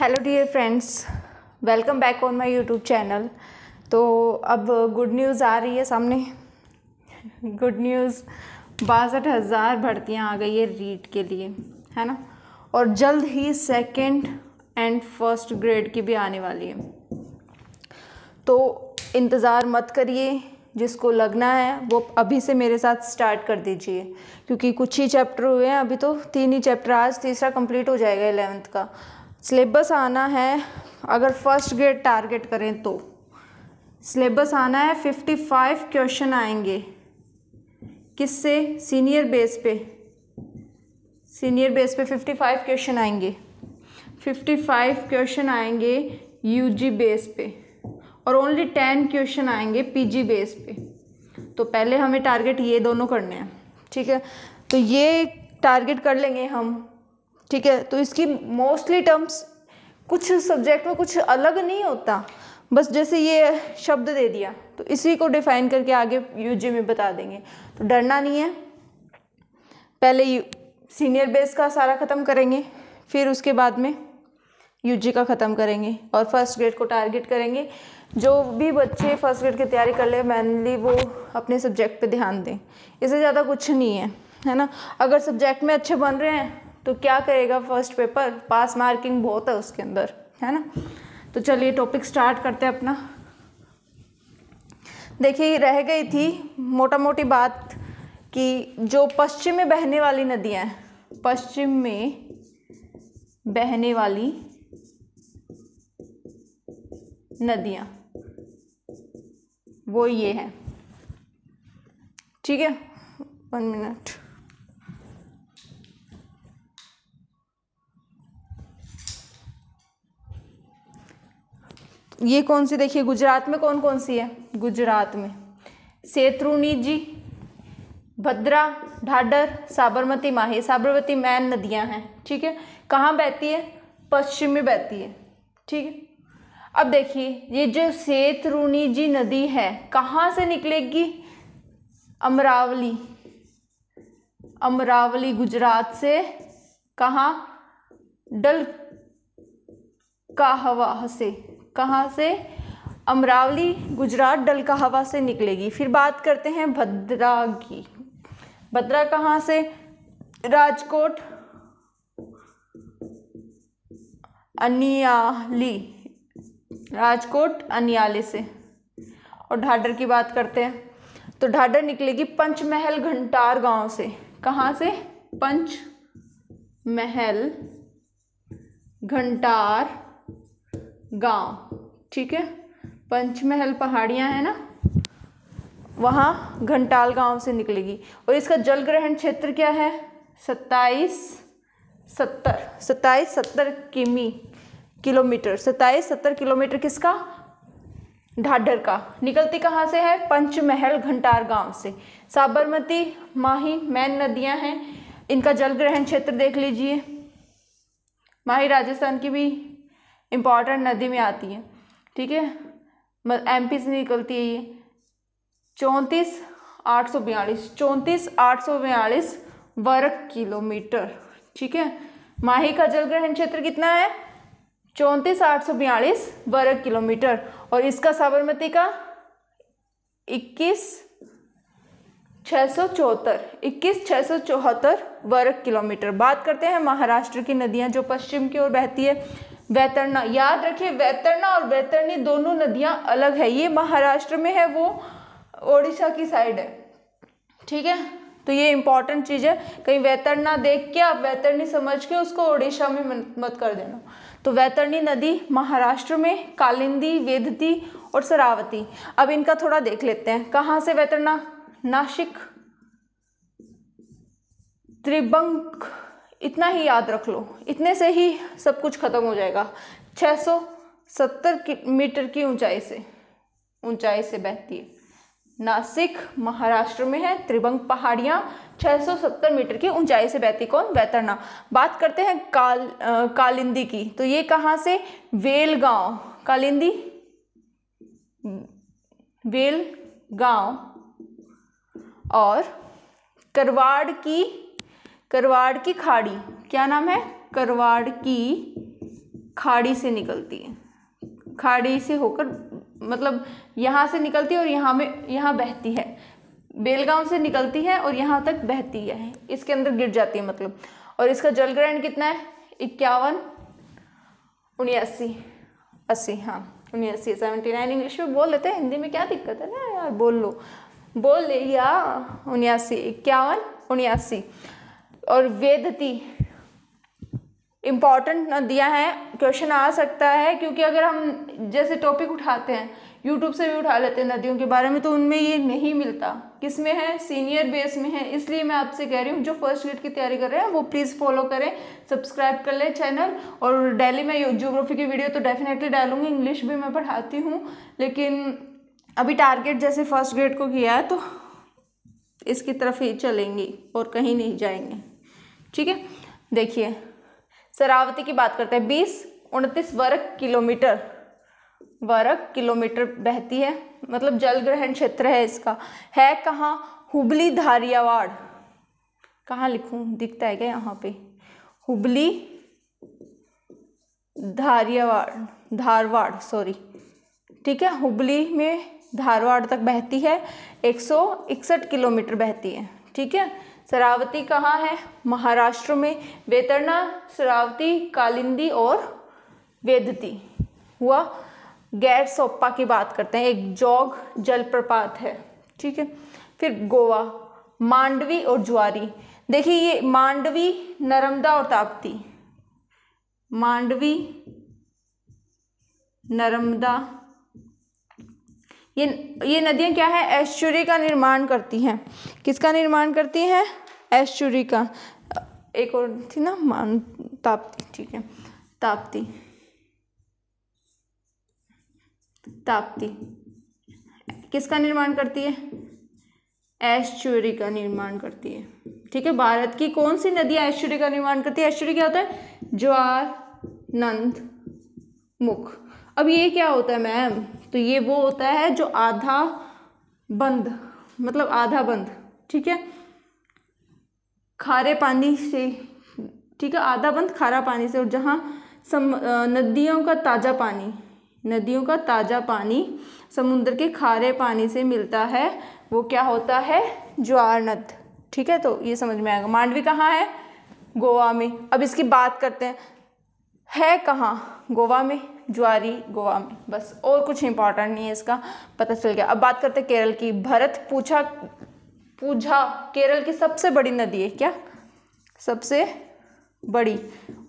hello dear friends welcome back on my YouTube channel तो अब good news आ रही है सामने गुड न्यूज़ बासठ हज़ार भर्तियाँ आ गई है रीट के लिए है ना और जल्द ही सेकंड एंड फर्स्ट ग्रेड की भी आने वाली है तो इंतज़ार मत करिए जिसको लगना है वो अभी से मेरे साथ स्टार्ट कर दीजिए क्योंकि कुछ ही चैप्टर हुए हैं अभी तो तीन ही चैप्टर आज तीसरा कंप्लीट हो जाएगा एलेवंथ का सिलेबस आना है अगर फर्स्ट ग्रेड टारगेट करें तो सिलेबस आना है फिफ्टी फाइव क्वेश्चन आएंगे किससे सीनियर बेस पे सीनियर बेस पे फिफ्टी फाइव क्वेश्चन आएंगे फिफ्टी फाइव क्वेश्चन आएंगे यूजी बेस पे और ओनली टेन क्वेश्चन आएंगे पीजी बेस पे तो पहले हमें टारगेट ये दोनों करने हैं ठीक है तो ये टारगेट कर लेंगे हम ठीक है तो इसकी मोस्टली टर्म्स कुछ सब्जेक्ट में कुछ अलग नहीं होता बस जैसे ये शब्द दे दिया तो इसी को डिफाइन करके आगे यूजी में बता देंगे तो डरना नहीं है पहले सीनियर बेस का सारा ख़त्म करेंगे फिर उसके बाद में यूजी का ख़त्म करेंगे और फर्स्ट ग्रेड को टारगेट करेंगे जो भी बच्चे फर्स्ट ग्रेड की तैयारी कर ले मेनली वो अपने सब्जेक्ट पे ध्यान दें इससे ज़्यादा कुछ नहीं है है ना अगर सब्जेक्ट में अच्छे बन रहे हैं तो क्या करेगा फर्स्ट पेपर पास मार्किंग बहुत है उसके अंदर है ना तो चलिए टॉपिक स्टार्ट करते हैं अपना देखिए रह गई थी मोटा मोटी बात कि जो पश्चिम में बहने वाली नदियाँ हैं पश्चिम में बहने वाली नदियाँ वो ये हैं ठीक है वन मिनट ये कौन सी देखिए गुजरात में कौन कौन सी है गुजरात में सेत्रुनी जी भद्रा ढाडर साबरमती माही साबरमती मैन नदियां हैं ठीक है कहाँ बहती है पश्चिम में बहती है ठीक है अब देखिए ये जो सेतरूनी जी नदी है कहाँ से निकलेगी अमरावली अमरावली गुजरात से कहाँ डल काहवा से कहाँ से अमरावली गुजरात डलकाहवा से निकलेगी फिर बात करते हैं भद्रा की भद्रा कहाँ से राजकोट अनियाली राजकोट अनियाली से और ढाडर की बात करते हैं तो ढाडर निकलेगी पंचमहल घंटार गांव से कहाँ से पंच महल घंटार गांव ठीक है पंचमहल पहाड़ियाँ हैं ना वहाँ घंटाल गांव से निकलेगी और इसका जल ग्रहण क्षेत्र क्या है सत्ताईस सत्तर सत्ताईस सत्तर किमी किलोमीटर सत्ताईस सत्तर किलोमीटर किसका ढाडर का निकलती कहाँ से है पंचमहल घंटार गांव से साबरमती माही मैन नदियाँ हैं इनका जल ग्रहण क्षेत्र देख लीजिए माही राजस्थान की भी इम्पॉर्टेंट नदी में आती है ठीक है एम पी से निकलती है ये चौंतीस आठ सौ बयालीस चौंतीस आठ सौ बयालीस वर्ग किलोमीटर ठीक है माही का जल ग्रहण क्षेत्र कितना है चौंतीस आठ सौ बयालीस वर्ग किलोमीटर और इसका साबरमती का इक्कीस छः सौ चौहत्तर इक्कीस छः सौ चौहत्तर वर्ग किलोमीटर बात करते हैं महाराष्ट्र की नदियाँ जो पश्चिम की ओर बहती है वैतरना याद रखिए वैतरना और वैतरणी दोनों नदियाँ अलग है ये महाराष्ट्र में है वो ओडिशा की साइड है ठीक है तो ये इंपॉर्टेंट चीज़ है कहीं वैतरना देख के आप वैतरणी समझ के उसको ओडिशा में मत कर देना तो वैतरणी नदी महाराष्ट्र में कालिंदी वेदती और सरावती अब इनका थोड़ा देख लेते हैं कहाँ से वैतरना नासिक त्रिबंक इतना ही याद रख लो इतने से ही सब कुछ ख़त्म हो जाएगा 670 मीटर की ऊंचाई से ऊंचाई से बहती है नासिक महाराष्ट्र में है त्रिभंग पहाड़ियाँ 670 मीटर की ऊंचाई से बहती कौन बैतरना बात करते हैं काल आ, कालिंदी की तो ये कहाँ से वेल गांव कालिंदी हम्म, वेल गांव और करवाड़ की करवाड़ की खाड़ी क्या नाम है करवाड़ की खाड़ी से निकलती है खाड़ी से होकर मतलब यहाँ से निकलती है और यहाँ में यहाँ बहती है बेलगांव से निकलती है और यहाँ तक बहती है इसके अंदर गिर जाती है मतलब और इसका जल ग्रहण कितना है इक्यावन उन्यासी अस्सी हाँ उन्यासी सेवेंटी नाइन इंग्लिश में बोल लेते हैं हिंदी में क्या दिक्कत है ना यार बोल लो बोल या उन्यासी इक्यावन उन्यासी और वेदती इम्पॉर्टेंट दिया है क्वेश्चन आ सकता है क्योंकि अगर हम जैसे टॉपिक उठाते हैं यूट्यूब से भी उठा लेते हैं नदियों के बारे में तो उनमें ये नहीं मिलता किस में है सीनियर बेस में है इसलिए मैं आपसे कह रही हूँ जो फर्स्ट ग्रेड की तैयारी कर रहे हैं वो प्लीज़ फॉलो करें सब्सक्राइब कर लें चैनल और डेली मैं जियोग्राफी की वीडियो तो डेफिनेटली डालूंगी इंग्लिश भी मैं पढ़ाती हूँ लेकिन अभी टारगेट जैसे फर्स्ट ग्रेड को किया है तो इसकी तरफ ही चलेंगी और कहीं नहीं जाएंगे ठीक है देखिए शरावती की बात करते हैं बीस उनतीस वर्ग किलोमीटर वर्ग किलोमीटर बहती है मतलब जल ग्रहण क्षेत्र है इसका है कहाँ हुबली धारियावाड़ कहाँ लिखूँ दिखता है क्या यहाँ पे हुबली धारियावाड़ धारवाड़ सॉरी ठीक है हुबली में धारवाड़ तक बहती है एक किलोमीटर बहती है ठीक है शरावती कहाँ है महाराष्ट्र में वेतरना शरावती कालिंदी और वेदती हुआ गैर सोप्पा की बात करते हैं एक जोग जलप्रपात है ठीक है फिर गोवा मांडवी और ज्वारी देखिए ये मांडवी नर्मदा और ताप्ती मांडवी नर्मदा ये ये नदियाँ क्या है ऐश्वर्य का निर्माण करती हैं किसका निर्माण करती हैं ऐश्वर्य का एक और थी ना मान ताप्ती ठीक है ताप्ती ताप्ती किसका निर्माण करती है ऐश्वर्य का निर्माण करती है ठीक है भारत की कौन सी नदी ऐश्वर्य का निर्माण करती है ऐश्वर्य क्या होता है ज्वार नंद मुख अब ये क्या होता है मैम तो ये वो होता है जो आधा बंद मतलब आधा बंद ठीक है खारे पानी से ठीक है आधा बंद खारा पानी से और जहाँ सम नदियों का ताज़ा पानी नदियों का ताज़ा पानी समुद्र के खारे पानी से मिलता है वो क्या होता है ज्वार नद ठीक है तो ये समझ में आएगा मांडवी कहाँ है गोवा में अब इसकी बात करते हैं है कहाँ गोवा में ज्वारी गोवा में बस और कुछ इंपॉर्टेंट नहीं है इसका पता चल गया अब बात करते हैं केरल की भरत पूछा पूजा केरल की सबसे बड़ी नदी है क्या सबसे बड़ी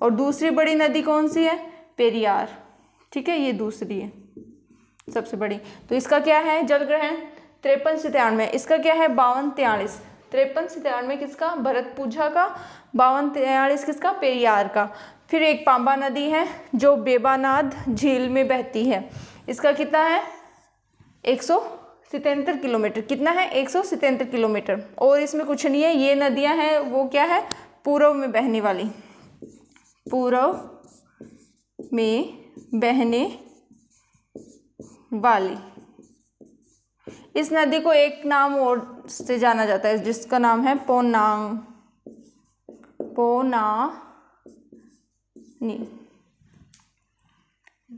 और दूसरी बड़ी नदी कौन सी है पेरियार ठीक है ये दूसरी है सबसे बड़ी तो इसका क्या है जल ग्रहण तिरपन से तिरानवे इसका क्या है बावन तिरालीस तिरपन से तिरानवे किसका भरत पूजा का बावन तेलिस किसका पेरियार का फिर एक पांबा नदी है जो बेबानाद झील में बहती है इसका कितना है एक सौ किलोमीटर कितना है एक सौ सितहत्तर किलोमीटर और इसमें कुछ नहीं है ये नदियां हैं वो क्या है पूर्व में बहने वाली पूर्व में बहने वाली इस नदी को एक नाम और से जाना जाता है जिसका नाम है पोना पोना नहीं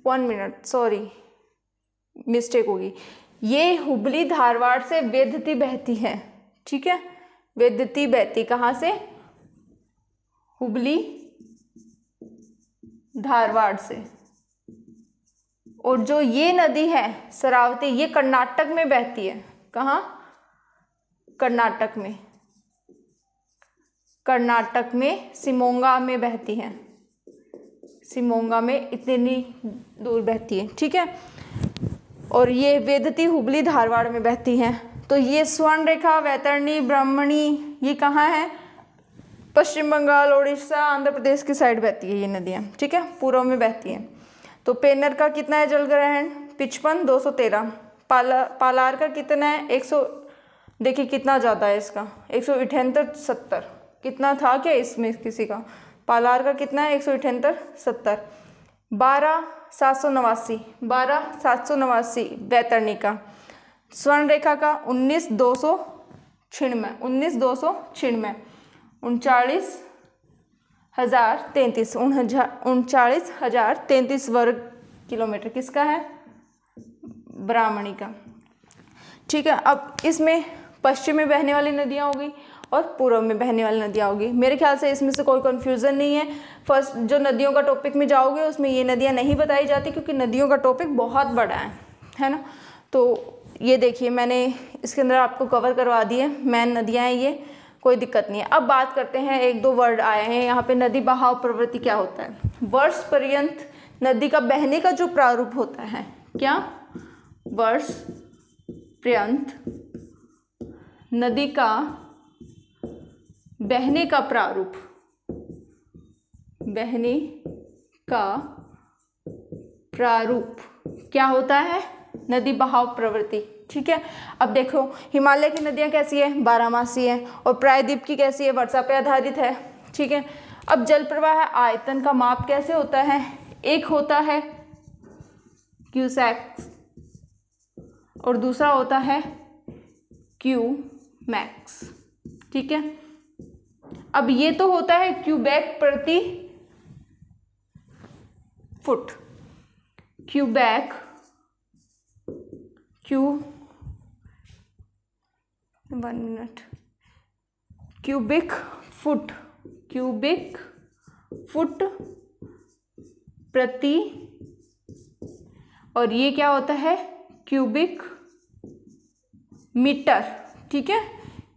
वन मिनट सॉरी मिस्टेक होगी ये हुबली धारवाड़ से वेदती बहती है ठीक है वेदती बहती कहाँ से हुबली धारवाड़ से और जो ये नदी है सरावती ये कर्नाटक में बहती है कहाँ कर्नाटक में कर्नाटक में सिमोंगा में बहती है सिमोंगा में इतनी दूर बहती है ठीक है और ये वेदती हुबली धारवाड़ में बहती हैं तो ये स्वर्ण रेखा वैतरणी ब्राह्मणी ये कहाँ है पश्चिम बंगाल उड़ीसा आंध्र प्रदेश की साइड बहती है ये नदियाँ ठीक है पूर्व में बहती हैं तो पेनर का कितना है जल ग्रहण पिचपन दो सौ तेरह पाला पालार का कितना है एक सौ देखिए कितना ज़्यादा है इसका एक सौ अठहत्तर सत्तर कितना था क्या इसमें किसी का पालार का कितना है एक सौ अठहत्तर सत्तर बारह सात सौ नवासी बारह सात सौ नवासी बैतरणी का स्वर्ण रेखा का उन्नीस दो सौ छिणमय उन्नीस दो सौ छियानवे उनचालीस हज़ार तैंतीस उनचालीस हज़ार तैंतीस वर्ग किलोमीटर किसका है ब्राह्मणी का ठीक है अब इसमें पश्चिम में बहने वाली नदियाँ हो गई और पूर्व में बहने वाली नदियाँ होगी मेरे ख्याल से इसमें से कोई कन्फ्यूज़न नहीं है फर्स्ट जो नदियों का टॉपिक में जाओगे उसमें ये नदियाँ नहीं बताई जाती क्योंकि नदियों का टॉपिक बहुत बड़ा है है ना तो ये देखिए मैंने इसके अंदर आपको कवर करवा दिए मैन नदियाँ हैं ये कोई दिक्कत नहीं है अब बात करते हैं एक दो वर्ड आए हैं यहाँ पर नदी बहाव प्रवृत्ति क्या होता है वर्ष पर्यंत नदी का बहने का जो प्रारूप होता है क्या वर्ष पर्यंत नदी का बहने का प्रारूप बहने का प्रारूप क्या होता है नदी बहाव प्रवृत्ति ठीक है अब देखो हिमालय की नदियाँ कैसी है बारामासी है और प्रायद्वीप की कैसी है वर्षा पे आधारित है ठीक है अब जल प्रवाह आयतन का माप कैसे होता है एक होता है क्यूसैक्स और दूसरा होता है क्यू मैक्स ठीक है अब ये तो होता है क्यूबैक प्रति फुट क्यूबैक क्यू one minute cubic foot cubic foot प्रति और ये क्या होता है क्यूबिक मीटर ठीक है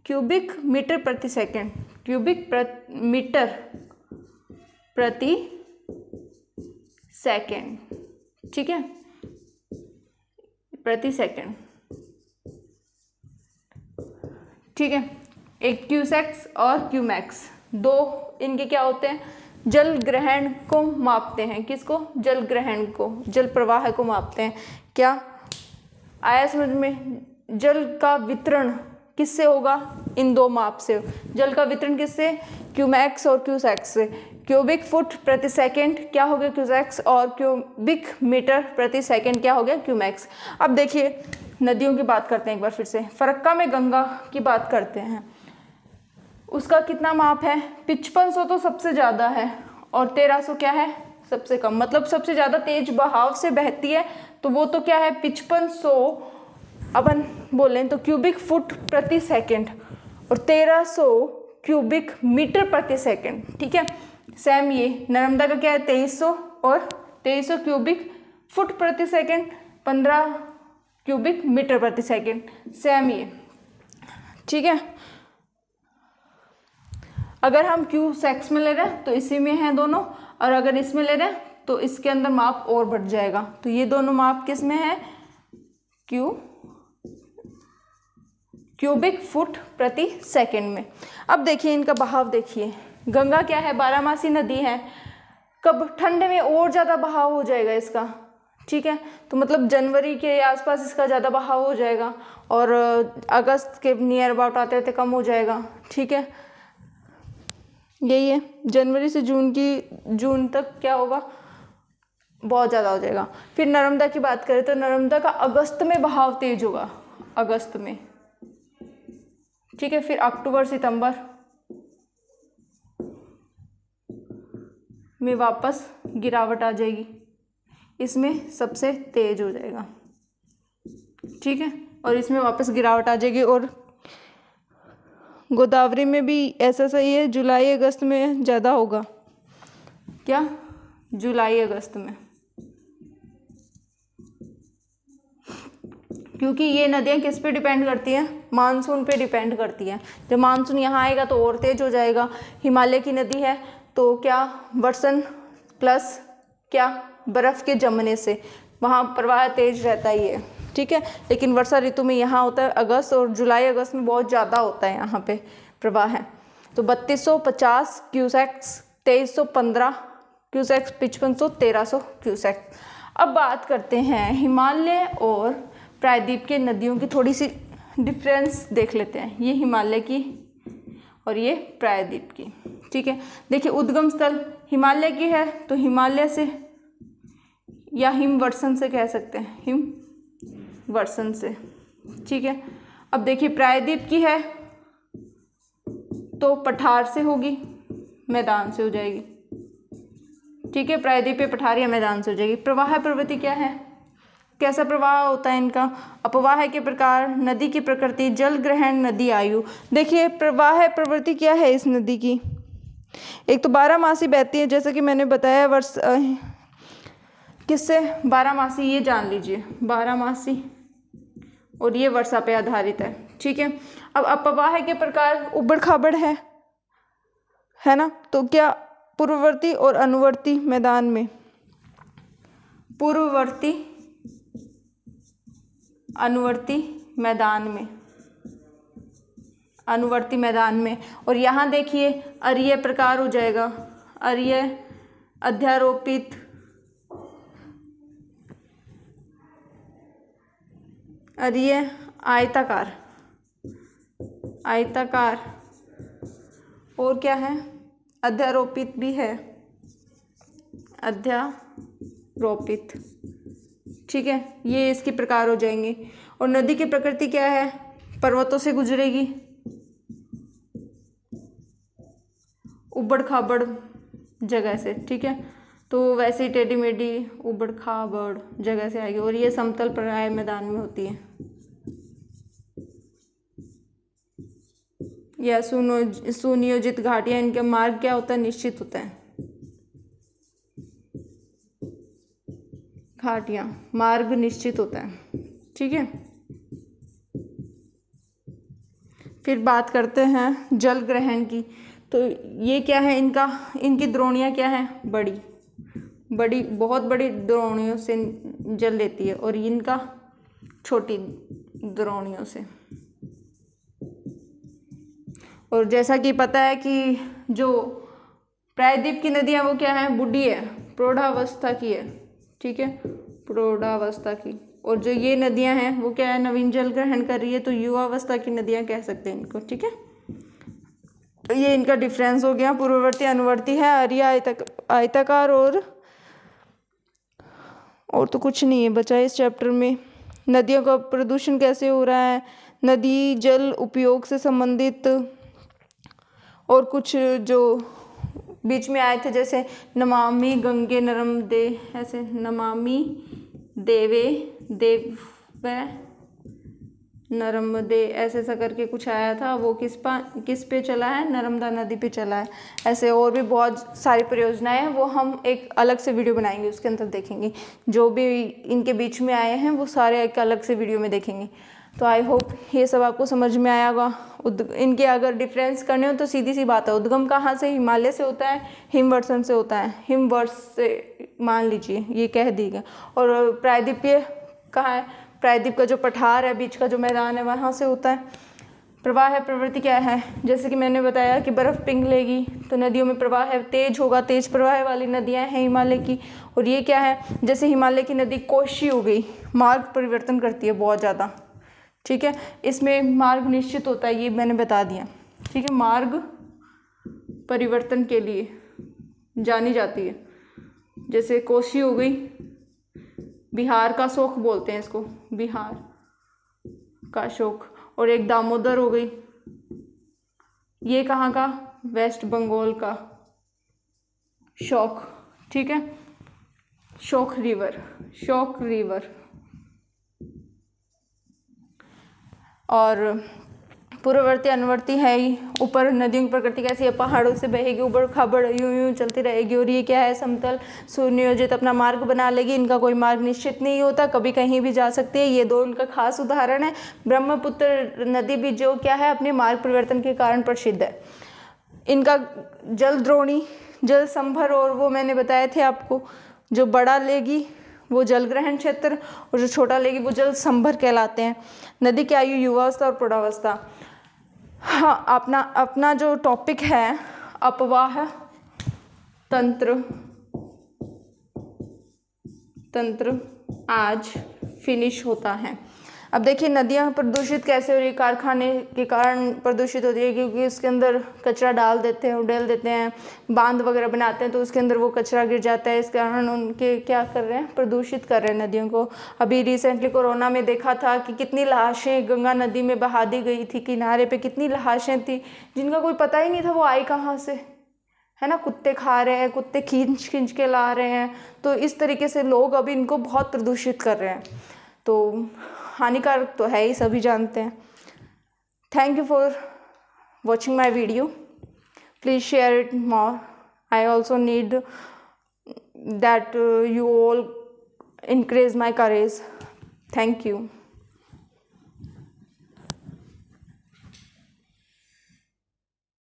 क्यूबिक मीटर प्रति सेकेंड क्यूबिक मीटर प्रति सेकेंड ठीक है प्रति सेकेंड ठीक है एक क्यूसेक्स और क्यूमैक्स दो इनके क्या होते हैं जल ग्रहण को मापते हैं किसको जल ग्रहण को जल प्रवाह को मापते हैं क्या आया समझ में जल का वितरण किससे होगा इन दो माप से जल का वितरण किससे क्यूमैक्स और क्यूसैक्स से क्यूबिक फुट प्रति सेकंड क्या हो गया क्यूसैक्स और क्यूबिक मीटर प्रति सेकंड क्या हो गया क्यूमैक्स अब देखिए नदियों की बात करते हैं एक बार फिर से फरक्का में गंगा की बात करते हैं उसका कितना माप है पिचपन सौ तो सबसे ज़्यादा है और तेरह सौ क्या है सबसे कम मतलब सबसे ज़्यादा तेज बहाव से बहती है तो वो तो क्या है पिचपन सौ अपन बोलें तो क्यूबिक फुट प्रति सेकंड और 1300 क्यूबिक मीटर प्रति सेकंड ठीक है सेम ये नर्मदा का क्या है 2300 और 2300 क्यूबिक फुट प्रति सेकंड 15 क्यूबिक मीटर प्रति सेकंड सेम ये ठीक है अगर हम क्यू सेक्स में ले रहे हैं तो इसी में है दोनों और अगर इसमें ले रहे हैं तो इसके अंदर माप और बढ़ जाएगा तो ये दोनों माप किस में है क्यू क्यूबिक फुट प्रति सेकंड में अब देखिए इनका बहाव देखिए गंगा क्या है बारामासी नदी है कब ठंड में और ज़्यादा बहाव हो जाएगा इसका ठीक है तो मतलब जनवरी के आसपास इसका ज़्यादा बहाव हो जाएगा और अगस्त के नियर अबाउट आते आते कम हो जाएगा ठीक है यही है जनवरी से जून की जून तक क्या होगा बहुत ज़्यादा हो जाएगा फिर नर्मदा की बात करें तो नर्मदा का अगस्त में बहाव तेज होगा अगस्त में ठीक है फिर अक्टूबर सितंबर में वापस गिरावट आ जाएगी इसमें सबसे तेज हो जाएगा ठीक है और इसमें वापस गिरावट आ जाएगी और गोदावरी में भी ऐसा सही है जुलाई अगस्त में ज़्यादा होगा क्या जुलाई अगस्त में क्योंकि ये नदियाँ किस पे डिपेंड करती हैं मानसून पे डिपेंड करती हैं जब मानसून यहाँ आएगा तो और तेज हो जाएगा हिमालय की नदी है तो क्या वर्षन प्लस क्या बर्फ़ के जमने से वहाँ प्रवाह तेज रहता ही है ठीक है लेकिन वर्षा ऋतु में यहाँ होता है अगस्त और जुलाई अगस्त में बहुत ज़्यादा होता है यहाँ पे प्रवाह है तो बत्तीस सौ पचास क्यूसेक्स तेईस सौ पंद्रह क्यूसेक्स पचपन सौ तेरह सौ क्यूसेक्स अब बात करते हैं हिमालय और प्रायद्वीप के नदियों की थोड़ी सी डिफरेंस देख लेते हैं ये हिमालय की और ये प्रायद्वीप की ठीक है देखिए उद्गम स्थल हिमालय की है तो हिमालय से या हिमवर्षण से कह सकते हैं हिमवर्षण से ठीक है अब देखिए प्रायद्वीप की है तो पठार से होगी मैदान से हो जाएगी ठीक है प्रायद्वीप पठार या मैदान से हो जाएगी प्रवाह प्रवृत्ति क्या है कैसा प्रवाह होता है इनका अपवाह के प्रकार नदी की प्रकृति जल ग्रहण नदी आयु देखिए प्रवाह प्रवृत्ति क्या है इस नदी की एक तो बारह मासी बहती है जैसे कि मैंने बताया वर्ष किससे बारह मासी ये जान लीजिए बारह मासी और ये वर्षा पे आधारित है ठीक है अब अपवाह के प्रकार उबड़ खाबड़ है है ना तो क्या पूर्ववर्ती और अनुवर्ती मैदान में पूर्ववर्ती अनुवर्ती मैदान में अनुवर्ती मैदान में और यहाँ देखिए अर्य प्रकार हो जाएगा अर्य अध्यारोपित अरिय आयताकार आयताकार और क्या है अध्यारोपित भी है अध्यारोपित ठीक है ये इसके प्रकार हो जाएंगे और नदी की प्रकृति क्या है पर्वतों से गुजरेगी उबड़ खाबड़ जगह से ठीक है तो वैसे ही टेढ़ी मेढ़ी उबड़ खाबड़ जगह से आएगी और ये समतल प्राय मैदान में होती है या सुनो सुनियोजित घाटियाँ इनका मार्ग क्या होता है निश्चित होता है घाटियाँ मार्ग निश्चित होता है ठीक है फिर बात करते हैं जल ग्रहण की तो ये क्या है इनका इनकी द्रोणियाँ क्या है बड़ी बड़ी बहुत बड़ी द्रोणियों से जल लेती है और इनका छोटी द्रोणियों से और जैसा कि पता है कि जो प्रायद्वीप की नदियाँ वो क्या है बुढ़ी है प्रौढ़ावस्था की है ठीक है प्रौढ़ावस्था की और जो ये नदियां हैं वो क्या है नवीन जल ग्रहण कर रही है तो युवावस्था की नदियां कह सकते हैं इनको ठीक है तो ये इनका डिफरेंस हो गया पूर्ववर्ती अनुवर्ती है आर्य आयतक आयताकार और और तो कुछ नहीं है बचा इस चैप्टर में नदियों का प्रदूषण कैसे हो रहा है नदी जल उपयोग से संबंधित और कुछ जो बीच में आए थे जैसे नमामि गंगे नरम दे ऐसे नमामि देवे देव नरम दे ऐसे ऐसा करके कुछ आया था वो किस पा किस पे चला है नर्मदा नदी पे चला है ऐसे और भी बहुत सारी परियोजनाएं हैं वो हम एक अलग से वीडियो बनाएंगे उसके अंदर देखेंगे जो भी इनके बीच में आए हैं वो सारे एक अलग से वीडियो में देखेंगे तो आई होप ये सब आपको समझ में आया होगा उद इनके अगर डिफरेंस करने हो तो सीधी सी बात है उद्गम कहाँ से हिमालय से होता है हिमवर्षम से होता है हिमवर्ष से मान लीजिए ये कह दी गया और प्रायद्वीपीय कहाँ है प्रायद्वीप का जो पठार है बीच का जो मैदान है वहाँ से होता है प्रवाह है प्रवृत्ति क्या है जैसे कि मैंने बताया कि बर्फ़ पिघलेगी तो नदियों में प्रवाह है तेज होगा तेज प्रवाह वाली नदियाँ हैं हिमालय की और ये क्या है जैसे हिमालय की नदी कोशी हो गई मार्ग परिवर्तन करती है बहुत ज़्यादा ठीक है इसमें मार्ग निश्चित होता है ये मैंने बता दिया ठीक है मार्ग परिवर्तन के लिए जानी जाती है जैसे कोशी हो गई बिहार का शोक बोलते हैं इसको बिहार का शोक और एक दामोदर हो गई ये कहाँ का वेस्ट बंगाल का शौक ठीक है शोक रिवर शोक रिवर और पूर्ववर्ती अनुवर्ती है ही ऊपर नदियों की प्रकृति कैसी है पहाड़ों से बहेगी ऊपर खबड़ यूं यूं चलती रहेगी और ये क्या है समतल सुनियोजित अपना मार्ग बना लेगी इनका कोई मार्ग निश्चित नहीं होता कभी कहीं भी जा सकती है ये दो इनका खास उदाहरण है ब्रह्मपुत्र नदी भी जो क्या है अपने मार्ग परिवर्तन के कारण प्रसिद्ध है इनका जल द्रोणी जल संभर और वो मैंने बताए थे आपको जो बड़ा लेगी वो जल ग्रहण क्षेत्र और जो छोटा लेगी वो जल संभर कहलाते हैं नदी की आयु युवावस्था और प्रौढ़ावस्था हाँ अपना अपना जो टॉपिक है अपवाह तंत्र तंत्र आज फिनिश होता है अब देखिए नदियाँ प्रदूषित कैसे हो रही है कारखाने के कारण प्रदूषित होती है क्योंकि उसके अंदर कचरा डाल देते हैं उडेल देते हैं बांध वगैरह बनाते हैं तो उसके अंदर वो कचरा गिर जाता है इस कारण उनके क्या कर रहे हैं प्रदूषित कर रहे हैं नदियों को अभी रिसेंटली कोरोना में देखा था कि कितनी लाशें गंगा नदी में बहा दी गई थी किनारे पर कितनी लाशें थी जिनका कोई पता ही नहीं था वो आई कहाँ से है ना कुत्ते खा रहे हैं कुत्ते खींच खींच के ला रहे हैं तो इस तरीके से लोग अभी इनको बहुत प्रदूषित कर रहे हैं तो हानिकारक तो है ही सभी जानते हैं thank you for watching my video please share it more I also need that you all increase my courage thank you